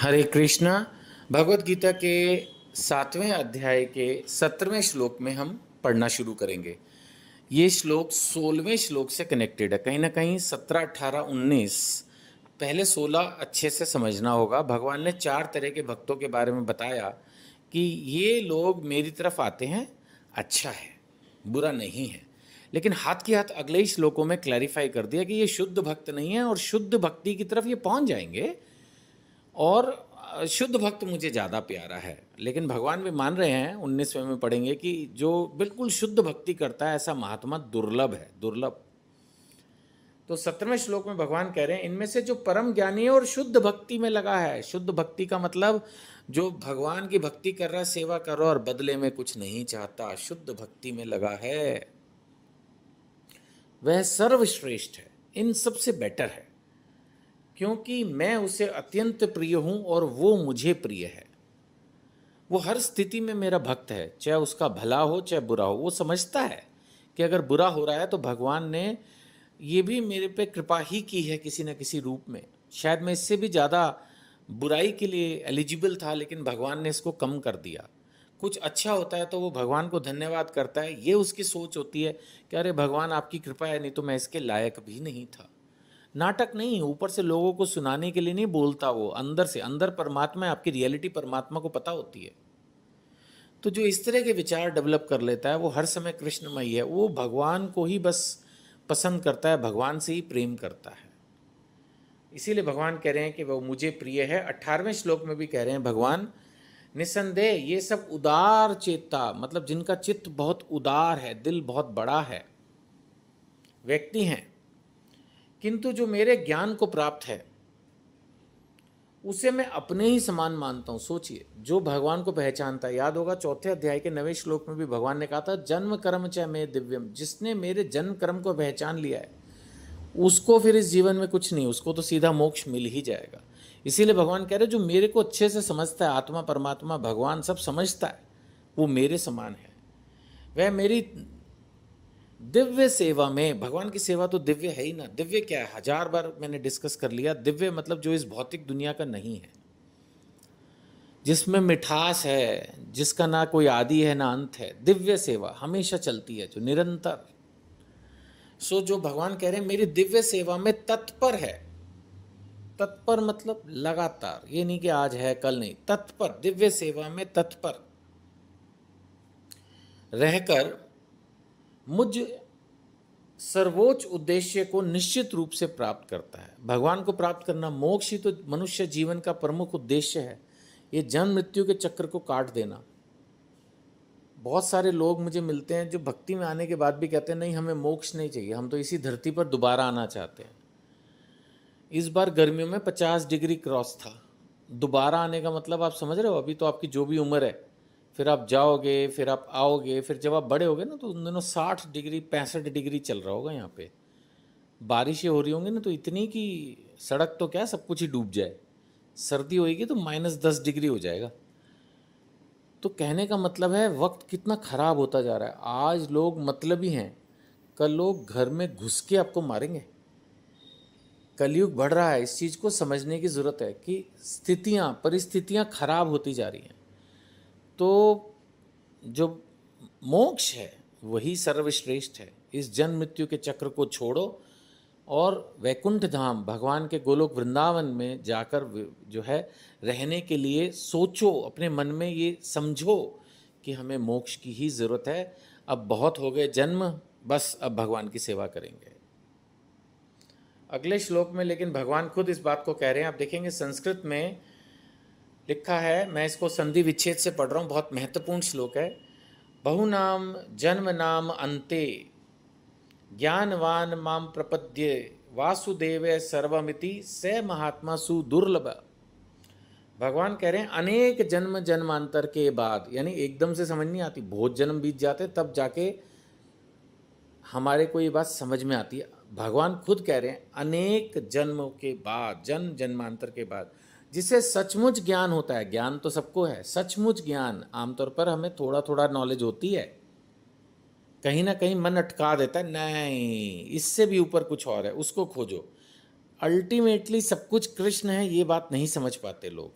हरे कृष्णा भगवत गीता के सातवें अध्याय के सत्रहवें श्लोक में हम पढ़ना शुरू करेंगे ये श्लोक सोलहवें श्लोक से कनेक्टेड है कहीं ना कहीं सत्रह अट्ठारह उन्नीस पहले सोलह अच्छे से समझना होगा भगवान ने चार तरह के भक्तों के बारे में बताया कि ये लोग मेरी तरफ आते हैं अच्छा है बुरा नहीं है लेकिन हाथ के हाथ अगले ही श्लोकों में क्लैरिफाई कर दिया कि ये शुद्ध भक्त नहीं है और शुद्ध भक्ति की तरफ ये पहुंच जाएंगे और शुद्ध भक्त मुझे ज़्यादा प्यारा है लेकिन भगवान भी मान रहे हैं उन्नीसवें में पढ़ेंगे कि जो बिल्कुल शुद्ध भक्ति करता है ऐसा महात्मा दुर्लभ है दुर्लभ तो सत्रहवें श्लोक में भगवान कह रहे हैं इनमें से जो परम ज्ञानी है और शुद्ध भक्ति में लगा है शुद्ध भक्ति का मतलब जो भगवान की भक्ति कर रहा है सेवा कर रहा और बदले में कुछ नहीं चाहता शुद्ध भक्ति में लगा है वह सर्वश्रेष्ठ है इन सबसे बेटर है क्योंकि मैं उसे अत्यंत प्रिय हूँ और वो मुझे प्रिय है वो हर स्थिति में मेरा भक्त है चाहे उसका भला हो चाहे बुरा हो वो समझता है कि अगर बुरा हो रहा है तो भगवान ने ये भी मेरे पे कृपा ही की है किसी न किसी रूप में शायद मैं इससे भी ज़्यादा बुराई के लिए एलिजिबल था लेकिन भगवान ने इसको कम कर दिया कुछ अच्छा होता है तो वो भगवान को धन्यवाद करता है ये उसकी सोच होती है कि अरे भगवान आपकी कृपा है नहीं तो मैं इसके लायक भी नहीं था नाटक नहीं ऊपर से लोगों को सुनाने के लिए नहीं बोलता वो अंदर से अंदर परमात्मा है आपकी रियलिटी परमात्मा को पता होती है तो जो इस तरह के विचार डेवलप कर लेता है वो हर समय कृष्णमयी है वो भगवान को ही बस पसंद करता है भगवान से ही प्रेम करता है इसीलिए भगवान कह रहे हैं कि वो मुझे प्रिय है अट्ठारहवें श्लोक में भी कह रहे हैं भगवान निसंदेह ये सब उदार चेता मतलब जिनका चित्त बहुत उदार है दिल बहुत बड़ा है व्यक्ति हैं किंतु जो मेरे ज्ञान को प्राप्त है उसे मैं अपने ही समान मानता हूँ सोचिए जो भगवान को पहचानता है याद होगा चौथे अध्याय के नवे श्लोक में भी भगवान ने कहा था जन्म कर्म चाहे मैं दिव्यम जिसने मेरे जन्म कर्म को पहचान लिया है उसको फिर इस जीवन में कुछ नहीं उसको तो सीधा मोक्ष मिल ही जाएगा इसीलिए भगवान कह रहे जो मेरे को अच्छे से समझता है आत्मा परमात्मा भगवान सब समझता है वो मेरे समान है वह मेरी दिव्य सेवा में भगवान की सेवा तो दिव्य है ही ना दिव्य क्या है हजार बार मैंने डिस्कस कर लिया दिव्य मतलब जो इस भौतिक दुनिया का नहीं है जिसमें मिठास है जिसका ना कोई आदि है ना अंत है दिव्य सेवा हमेशा चलती है जो निरंतर सो जो भगवान कह रहे हैं मेरी दिव्य सेवा में तत्पर है तत्पर मतलब लगातार ये नहीं कि आज है कल नहीं तत्पर दिव्य सेवा में तत्पर रहकर मुझ सर्वोच्च उद्देश्य को निश्चित रूप से प्राप्त करता है भगवान को प्राप्त करना मोक्ष ही तो मनुष्य जीवन का प्रमुख उद्देश्य है ये जन्म मृत्यु के चक्र को काट देना बहुत सारे लोग मुझे मिलते हैं जो भक्ति में आने के बाद भी कहते हैं नहीं हमें मोक्ष नहीं चाहिए हम तो इसी धरती पर दोबारा आना चाहते हैं इस बार गर्मियों में पचास डिग्री क्रॉस था दोबारा आने का मतलब आप समझ रहे हो अभी तो आपकी जो भी उम्र है फिर आप जाओगे फिर आप आओगे फिर जब आप बड़े होगे ना तो उन दिनों साठ डिग्री पैंसठ डिग्री चल रहा होगा यहाँ पे बारिशें हो रही होंगी ना तो इतनी कि सड़क तो क्या सब कुछ ही डूब जाए सर्दी होएगी तो माइनस दस डिग्री हो जाएगा तो कहने का मतलब है वक्त कितना ख़राब होता जा रहा है आज लोग मतलब ही हैं कल लोग घर में घुस के आपको मारेंगे कलयुग बढ़ रहा है इस चीज़ को समझने की ज़रूरत है कि स्थितियाँ परिस्थितियाँ खराब होती जा रही हैं तो जो मोक्ष है वही सर्वश्रेष्ठ है इस जन्म मृत्यु के चक्र को छोड़ो और वैकुंठ धाम भगवान के गोलोक वृंदावन में जाकर जो है रहने के लिए सोचो अपने मन में ये समझो कि हमें मोक्ष की ही ज़रूरत है अब बहुत हो गए जन्म बस अब भगवान की सेवा करेंगे अगले श्लोक में लेकिन भगवान खुद इस बात को कह रहे हैं आप देखेंगे संस्कृत में लिखा है मैं इसको संधि विच्छेद से पढ़ रहा हूँ बहुत महत्वपूर्ण श्लोक है बहु नाम जन्म नाम अंते ज्ञानवान माम प्रपद्य वासुदेव सर्वमिति स महात्मा सुदुर्लभ भगवान कह रहे हैं अनेक जन्म जन्मांतर के बाद यानी एकदम से समझ नहीं आती बहुत जन्म बीत जाते तब जाके हमारे को ये बात समझ में आती है भगवान खुद कह रहे हैं अनेक जन्मों के बाद जन्म जन्मांतर के बाद जिसे सचमुच ज्ञान होता है ज्ञान तो सबको है सचमुच ज्ञान आमतौर पर हमें थोड़ा थोड़ा नॉलेज होती है कहीं ना कहीं मन अटका देता है नहीं इससे भी ऊपर कुछ और है उसको खोजो अल्टीमेटली सब कुछ कृष्ण है ये बात नहीं समझ पाते लोग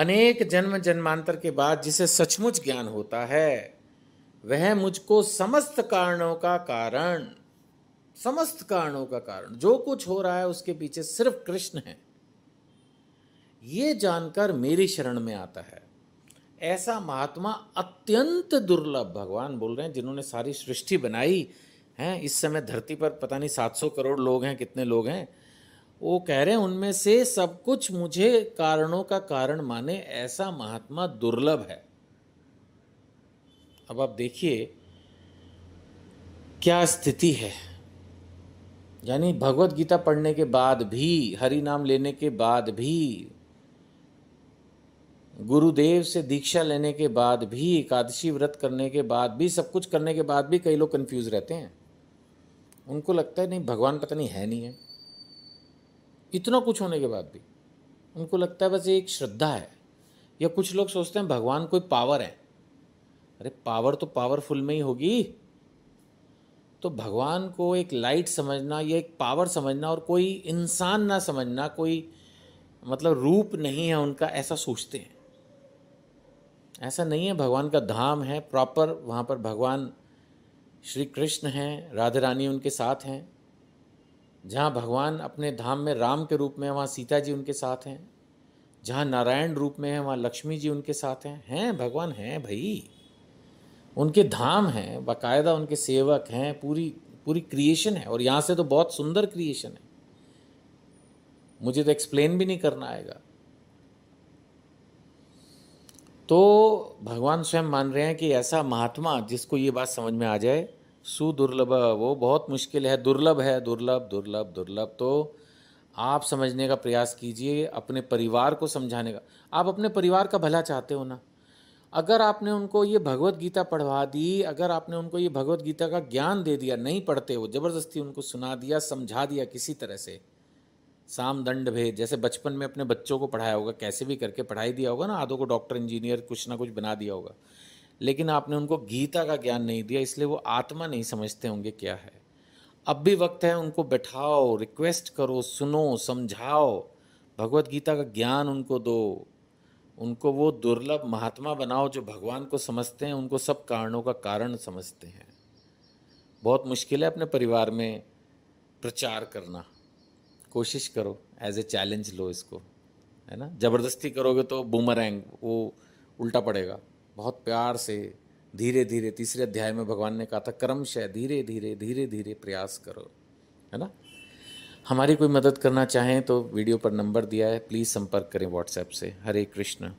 अनेक जन्म जन्मांतर के बाद जिसे सचमुच ज्ञान होता है वह मुझको समस्त कारणों का कारण समस्त कारणों का कारण जो कुछ हो रहा है उसके पीछे सिर्फ कृष्ण है ये जानकर मेरी शरण में आता है ऐसा महात्मा अत्यंत दुर्लभ भगवान बोल रहे हैं जिन्होंने सारी सृष्टि बनाई है इस समय धरती पर पता नहीं 700 करोड़ लोग हैं कितने लोग हैं वो कह रहे हैं उनमें से सब कुछ मुझे कारणों का कारण माने ऐसा महात्मा दुर्लभ है अब आप देखिए क्या स्थिति है यानी भगवत गीता पढ़ने के बाद भी हरि नाम लेने के बाद भी गुरुदेव से दीक्षा लेने के बाद भी एकादशी व्रत करने के बाद भी सब कुछ करने के बाद भी कई लोग कंफ्यूज रहते हैं उनको लगता है नहीं भगवान पता नहीं है नहीं है इतना कुछ होने के बाद भी उनको लगता है बस एक श्रद्धा है या कुछ लोग सोचते हैं भगवान कोई पावर है अरे पावर तो पावरफुल में ही होगी तो भगवान को एक लाइट समझना या एक पावर समझना और कोई इंसान ना समझना कोई मतलब रूप नहीं है उनका ऐसा सोचते हैं ऐसा नहीं है भगवान का धाम है प्रॉपर वहाँ पर भगवान श्री कृष्ण हैं राधा रानी उनके साथ हैं जहाँ भगवान अपने धाम में राम के रूप में वहाँ सीता जी उनके साथ हैं जहाँ नारायण रूप में है वहाँ लक्ष्मी जी उनके साथ हैं हैं भगवान हैं भाई उनके धाम हैं बाकायदा उनके सेवक हैं पूरी पूरी क्रिएशन है और यहाँ से तो बहुत सुंदर क्रिएशन है मुझे तो एक्सप्लेन भी नहीं करना आएगा तो भगवान स्वयं मान रहे हैं कि ऐसा महात्मा जिसको ये बात समझ में आ जाए सुदुर्लभ वो बहुत मुश्किल है दुर्लभ है दुर्लभ दुर्लभ दुर्लभ तो आप समझने का प्रयास कीजिए अपने परिवार को समझाने का आप अपने परिवार का भला चाहते हो ना अगर आपने उनको ये भगवत गीता पढ़वा दी अगर आपने उनको ये भगवत गीता का ज्ञान दे दिया नहीं पढ़ते हो ज़बरदस्ती उनको सुना दिया समझा दिया किसी तरह से साम दंड भेद जैसे बचपन में अपने बच्चों को पढ़ाया होगा कैसे भी करके पढ़ाई दिया होगा ना आधों को डॉक्टर इंजीनियर कुछ ना कुछ बना दिया होगा लेकिन आपने उनको गीता का ज्ञान नहीं दिया इसलिए वो आत्मा नहीं समझते होंगे क्या है अब भी वक्त है उनको बैठाओ रिक्वेस्ट करो सुनो समझाओ भगवत गीता का ज्ञान उनको दो उनको वो दुर्लभ महात्मा बनाओ जो भगवान को समझते हैं उनको सब कारणों का कारण समझते हैं बहुत मुश्किल है अपने परिवार में प्रचार करना कोशिश करो एज ए चैलेंज लो इसको है ना ज़बरदस्ती करोगे तो बुमरैंग वो उल्टा पड़ेगा बहुत प्यार से धीरे धीरे तीसरे अध्याय में भगवान ने कहा था कर्मशय धीरे धीरे धीरे धीरे प्रयास करो है ना हमारी कोई मदद करना चाहें तो वीडियो पर नंबर दिया है प्लीज़ संपर्क करें व्हाट्सएप से हरे कृष्ण